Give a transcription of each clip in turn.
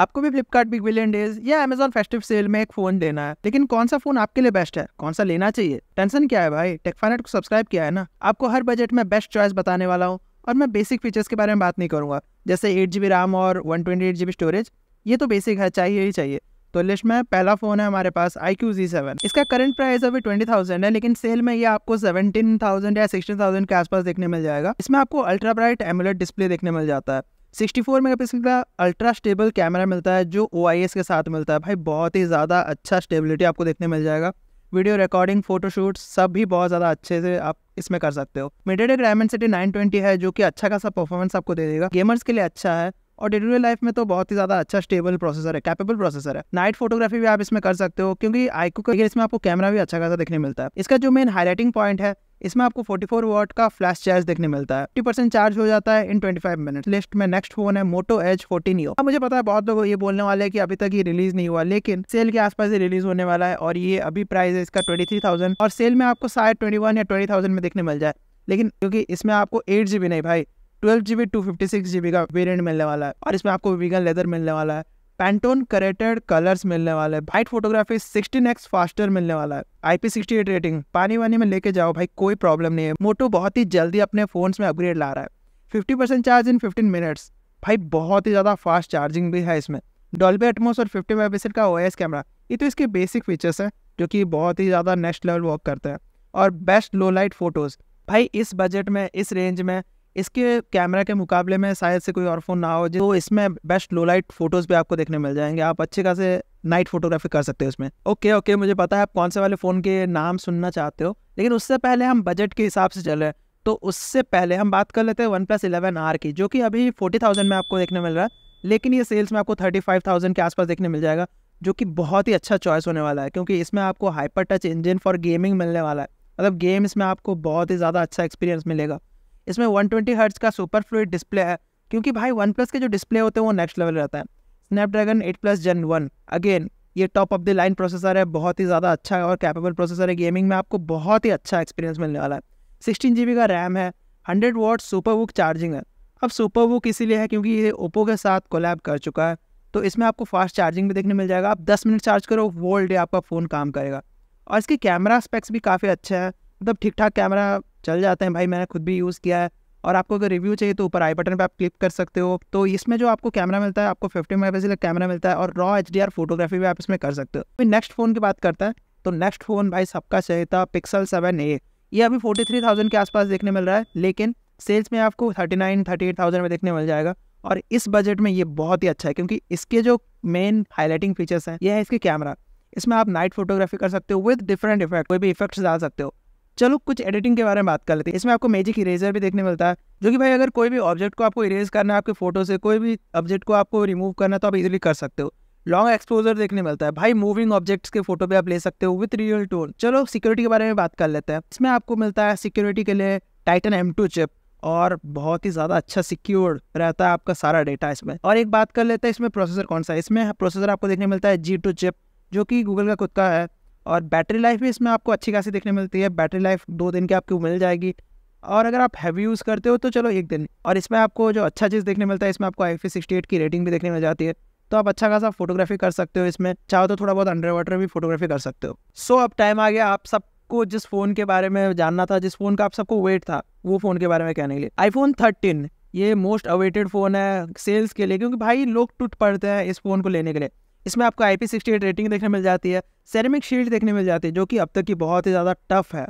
आपको भी Flipkart big billion days या अमेजोन फेस्टिव सेल में एक फोन लेना है लेकिन कौन सा फोन आपके लिए बेस्ट है कौन सा लेना चाहिए टेंशन क्या है भाई टेक्फानेट को सब्सक्राइब किया है ना आपको हर बजट में बेस्ट चॉइस बताने वाला हूँ और मैं बेसिक फीचर्स के बारे में बात नहीं करूंगा जैसे एट जी रैम और one twenty eight G B storage ये तो बेसिक है चाहिए ही चाहिए तो लिस्ट में पहला फोन है हमारे पास आई क्यू जी सेवन इसका करंट प्राइस अभी ट्वेंटी थाउजेंड है लेकिन सेल में ये आपको सेवेंटीन थाउजेंड या सिक्सटीन थाउजेंड के आसपास देखने मिल जाएगा इसमें आपको अल्ट्रा ब्राइट एमुलेट डिस्प्ले देखने मिल जाता है 64 मेगापिक्सल का अल्ट्रा स्टेबल कैमरा मिलता है जो ओ के साथ मिलता है भाई बहुत ही ज़्यादा अच्छा स्टेबिलिटी आपको देखने मिल जाएगा वीडियो रिकॉर्डिंग फोटोशूट सब भी बहुत ज़्यादा अच्छे से आप इसमें कर सकते हो MediaTek Dimensity nine twenty है जो कि अच्छा खासा परफॉर्मेंस आपको दे देगा गेमर्स के लिए अच्छा है और डे टू डे लाइफ में तो बहुत ही ज़्यादा अच्छा स्टेबल प्रोसेसर है कैपेबल प्रोसेसर है नाइट फोटोग्राफी भी आप इसमें कर सकते हो क्योंकि आईको का इसमें आपको कैमरा भी अच्छा खासा देखने मिलता है इसका जो मेन हाईलाइटिंग पॉइंट है इसमें आपको 44 वॉट का फ्लैश चार्ज देखने मिलता है 50% परसेंट चार्ज हो जाता है इन 25 मिनट लिस्ट में नेक्स्ट फोन है मोटो एच फोर्टीन यो मुझे पता है बहुत लोग ये बोलने वाले हैं कि अभी तक ये रिलीज नहीं हुआ लेकिन सेल के आसपास ही रिलीज होने वाला है और ये अभी प्राइस है इसका ट्वेंटी और सेल में आपको शायद ट्वेंटी या ट्वेंटी में देखने मिल जाए लेकिन क्योंकि इसमें आपको एट नहीं भाई twelve GB two fifty six का वेरियंट मिलने वाला है और इसमें आपको वीगन लेदर मिलने वाला है पैंटोन करेटेड कलर्स मिलने वाले हैं white photography sixteen x faster मिलने वाला है आई सिक्सटी एट रेटिंग पानी वानी में लेके जाओ भाई कोई प्रॉब्लम नहीं है मोटो बहुत ही जल्दी अपने फ़ोन्स में अपग्रेड ला रहा है fifty percent charge in fifteen minutes भाई बहुत ही ज़्यादा फास्ट चार्जिंग भी है इसमें डॉल्बे एटमोस और फिफ्टी फाइव मेगापिक्सल का ओएस कैमरा ये तो इसके बेसिक फीचर्स हैं जो कि बहुत ही ज़्यादा नेक्स्ट लेवल वर्क करते हैं और बेस्ट लो लाइट फ़ोटोज़ भाई इस बजट में इस रेंज में इसके कैमरा के मुकाबले में शायद से कोई और फ़ोन ना हो जो तो इसमें बेस्ट लो लाइट फ़ोटोज़ भी आपको देखने मिल जाएंगे आप अच्छे खासे नाइट फोटोग्राफी कर सकते हो इसमें ओके ओके मुझे पता है आप कौन से वाले फ़ोन के नाम सुनना चाहते हो लेकिन उससे पहले हम बजट के हिसाब से चल रहे हैं तो उससे पहले हम बात कर लेते हैं वन प्लस इलेवन आर की जो कि अभी फोर्टी थाउजेंड में आपको देखने मिल रहा है लेकिन ये सेल्स में आपको थर्टी फाइव थाउजेंड के आसपास देखने मिल जाएगा जो कि बहुत ही अच्छा चॉइस होने वाला है क्योंकि इसमें आपको hyper touch engine for gaming मिलने वाला है मतलब गेम्स में आपको बहुत ही ज़्यादा अच्छा एक्सपीरियंस मिलेगा इसमें 120 ट्वेंटी हर्ट्स का सुपर फ्लूड डिस्प्ले है क्योंकि भाई वन प्लस के जो डिस्प्ले होते हैं वो नेक्स्ट लेवल रहता है Snapdragon eight plus gen one again ये top of the line processor है बहुत ही ज़्यादा अच्छा है और कैपेबल प्रोसेसर है गेमिंग में आपको बहुत ही अच्छा एक्सपीरियंस मिलने वाला है सिक्सटीन जी का रैम है hundred watt super VOOC charging है अब सुपर वुक इसीलिए है क्योंकि ये ओप्पो के साथ कोलैब कर चुका है तो इसमें आपको फास्ट चार्जिंग भी देखने मिल जाएगा आप दस मिनट चार्ज करो वोल्ड डे आपका फ़ोन काम करेगा और इसके कैमरा स्पेक्स भी काफ़ी अच्छा है मतलब ठीक ठाक कैमरा चल जाते हैं भाई मैंने खुद भी यूज़ किया है और आपको अगर रिव्यू चाहिए तो ऊपर आई बटन पर आप क्लिक कर सकते हो तो इसमें जो आपको कैमरा मिलता है आपको फिफ्टी मेगापिक्सल का कैमरा मिलता है और रॉ एच फोटोग्राफी भी आप इसमें कर सकते हो फिर नेक्स्ट फ़ोन की बात करता है तो नेक्स्ट फ़ोन भाई सबका चाहिए था पिक्सल सेवन ए ये अभी फोर्टी थ्री थाउजेंड के आसपास देखने मिल रहा है लेकिन सेल्स में आपको thirty nine thirty eight thousand में देखने मिल जाएगा और इस बजट में ये बहुत ही अच्छा है क्योंकि इसके जो मेन हाईलाइटिंग फीचर्स हैं ये है इसके कैमरा इसमें आप नाइट फोटोग्राफी कर सकते हो विद डिफरेंट इफेक्ट कोई भी इफेक्ट्स डाल सकते हो चलो कुछ एडिटिंग के बारे में बात कर लेते हैं इसमें आपको मैजिक इरेजर भी देखने मिलता है जो कि भाई अगर कोई भी ऑब्जेक्ट को आपको इरेज करना है आपके फोटो से कोई भी ऑब्जेक्ट को आपको रिमूव करना है तो आप इजीली कर सकते हो लॉन्ग एक्सपोजर देखने मिलता है भाई मूविंग ऑब्जेक्ट्स के फोटो भी आप ले सकते हो विथ रियल टोन चलो सिक्योरिटी के बारे में बात कर लेते हैं इसमें आपको मिलता है सिक्योरिटी के लिए टाइटन एम टू चिप और बहुत ही ज़्यादा अच्छा सिक्योर्ड रहता है आपका सारा डेटा इसमें और एक बात कर लेते हैं इसमें प्रोसेसर कौन सा है इसमें प्रोसेसर आपको देखने मिलता है जी टू चिप जो कि गूगल का खुद का है और बैटरी लाइफ भी इसमें आपको अच्छी खासी देखने मिलती है बैटरी लाइफ दो दिन की आपको मिल जाएगी और अगर आप हैवी यूज़ करते हो तो चलो एक दिन और इसमें आपको जो अच्छा चीज़ देखने मिलता है इसमें आपको आई फी सिक्सटी एट की रेटिंग भी देखने मिल जाती है तो आप अच्छा खासा फोटोग्राफी कर सकते हो इसमें चाहो तो थोड़ा बहुत अंडर वाटर भी फोटोग्राफी कर सकते हो सो अब टाइम आ गया आप सबको जिस फ़ोन के बारे में जानना था जिस फ़ोन का आप सबको वेट था वो फ़ोन के बारे में कहने के लिए आईफोन थर्टीन ये मोस्ट अवेटेड फ़ोन है सेल्स के लिए क्योंकि भाई लोग टूट पड़ते हैं इस फ़ोन को लेने के लिए इसमें आपको आई पी रेटिंग देखने मिल जाती है सेरेमिक शील्ड देखने मिल जाती है जो कि अब तक की बहुत ही ज़्यादा टफ है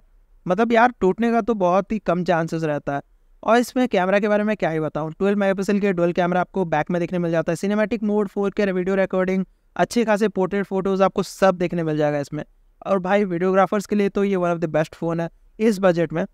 मतलब यार टूटने का तो बहुत ही कम चांसेस रहता है और इसमें कैमरा के बारे में क्या ही बताऊँ ट्वेल्व मेगापिक्सल के डुअल कैमरा आपको बैक में देखने मिल जाता है cinematic mode four K video recording अच्छे खासे पोर्ट्रेट फोटोज़ आपको सब देखने मिल जाएगा इसमें और भाई वीडियोग्राफर्स के लिए तो ये one of the best phone है इस बजट में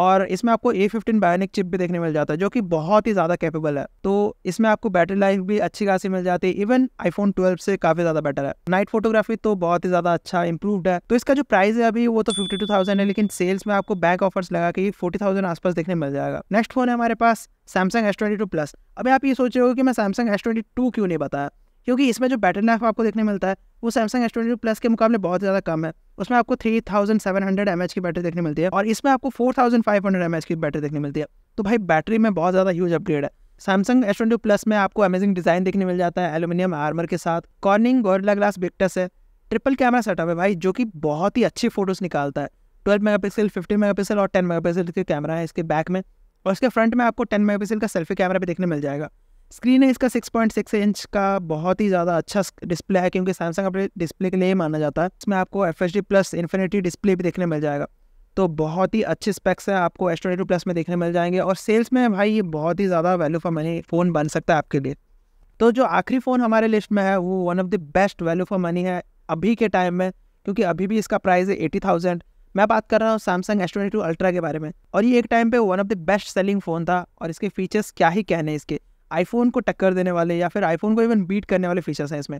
और इसमें आपको ए फिफ्टीन बायोनिक चिप भी देखने मिल जाता है जो कि बहुत ही ज़्यादा कैपेबल है तो इसमें आपको बैटरी लाइफ भी अच्छी खासी मिल जाती है इवन आईफोन ट्वेल्व से काफ़ी ज़्यादा बेटर है नाइट फोटोग्राफी तो बहुत ही ज़्यादा अच्छा इंप्रूवड है तो इसका जो प्राइस है अभी वो तो फिफ्टी टू थाउजेंड है लेकिन सेल्स में आपको बैक ऑफर्स लगा के फोर्टी थाउजेंड आसपास देखने मिल जाएगा नेक्स्ट फोन है हमारे पास Samsung S twenty two plus अभी आप ये सोच रहे हो कि मैं सैमसंग एस ट्वेंटी टू क्यों नहीं बताया क्योंकि इसमें जो बैटरी लाइफ आपको देखने मिलता है वो Samsung S twenty two plus के मुकाबले बहुत ज़्यादा कम है उसमें आपको three thousand seven hundred M H की बैटरी देखने मिलती है और इसमें आपको four thousand five hundred M H की बैटरी देखने मिलती है तो भाई बैटरी में बहुत ज़्यादा ह्यूज अपग्रेड है सैमसंग एस ट्वेंटी प्लस में आपको अमेजिंग डिज़ाइन देखने मिल जाता है एलुमिनियम आर्मर के साथ कॉर्निंग गोरिल्ला ग्लास बिक्टस है ट्रिपल कैमरा सेटअप है भाई जो कि बहुत ही अच्छी फोटोज़ निकालता है twelve megapixel fifty megapixel और टेन मेगा पिक्सल के कैमरा है इसके बैक में और इसके फ्रंट में आपको टेन मेगा पिक्सल का सेल्फी कैमरा भी देखने मिल जाएगा स्क्रीन है इसका 6.6 इंच का बहुत ही ज़्यादा अच्छा डिस्प्ले है क्योंकि सैमसंग अपने डिस्प्ले के लिए ही माना जाता है इसमें आपको F H D plus infinity display भी देखने मिल जाएगा तो बहुत ही अच्छे स्पेक्स हैं आपको एस ट्वेंटी टू प्लस में देखने मिल जाएंगे और सेल्स में भाई ये बहुत ही ज़्यादा वैल्यू फॉर मनी फ़ोन बन सकता है आपके लिए तो जो आखिरी फ़ोन हमारे लिस्ट में है वो one of the best value for money है अभी के टाइम में क्योंकि अभी भी इसका प्राइस है एटी थाउजेंड मैं बात कर रहा हूँ Samsung S twenty two ultra के बारे में और ये एक टाइम पे one of the best selling phone था और इसके फीचर्स क्या ही कहने इसके आईफोन को टक्कर देने वाले या फिर आईफोन को इवन बीट करने वाले फीचर्स हैं इसमें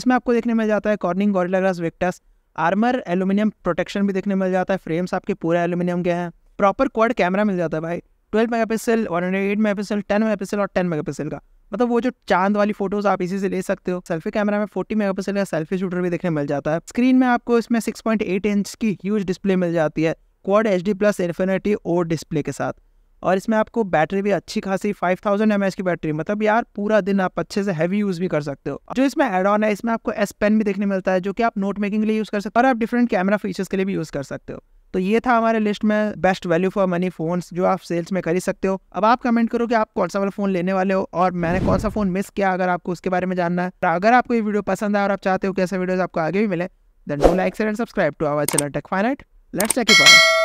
इसमें आपको देखने मिल जाता है Corning Gorilla Glass Victus armour aluminium protection भी देखने मिल जाता है फ्रेम्स आपके पूरे एलुमिनियम के हैं प्रॉपर क्वाड कैमरा मिल जाता है भाई twelve megapixel one hundred eight megapixel ten megapixel और टेन मेगा पिक्सल का मतलब वो जो चांद वाली फोटोज आप इसी से ले सकते हो सेल्फी कैमरा में मेगा पिक्सल का सेल्फी शूटर भी देखने मिल जाता है स्क्रीन में आपको इसमें एट इंच की ह्यूज डिस्प्ले मिल जाती है quad H D plus infinity O display के साथ और इसमें आपको बैटरी भी अच्छी खासी 5000 थाउजेंड की बैटरी मतलब यार पूरा दिन आप अच्छे से हैवी यूज़ भी कर सकते हो जो इसमें एड ऑन है इसमें आपको एस पेन भी देखने मिलता है जो कि आप नोट मेकिंग के लिए यूज़ कर सकते हो और आप डिफरेंट कैमरा फीचर्स के लिए भी यूज़ कर सकते हो तो ये था हमारे लिस्ट में best value for money phones जो आप सेल्स में खरीद सकते हो अब आप कमेंट करो कि आप कौन सा वाला फ़ोन लेने वाले हो और मैंने कौन सा फ़ोन मिस किया अगर आपको उसके बारे में जानना है तो अगर आपको ये वीडियो पसंद है और आप चाहते हो कि ऐसे वीडियोज़ आपको आगे भी मिले then do like and subscribe to our channel Tech Finite let's check it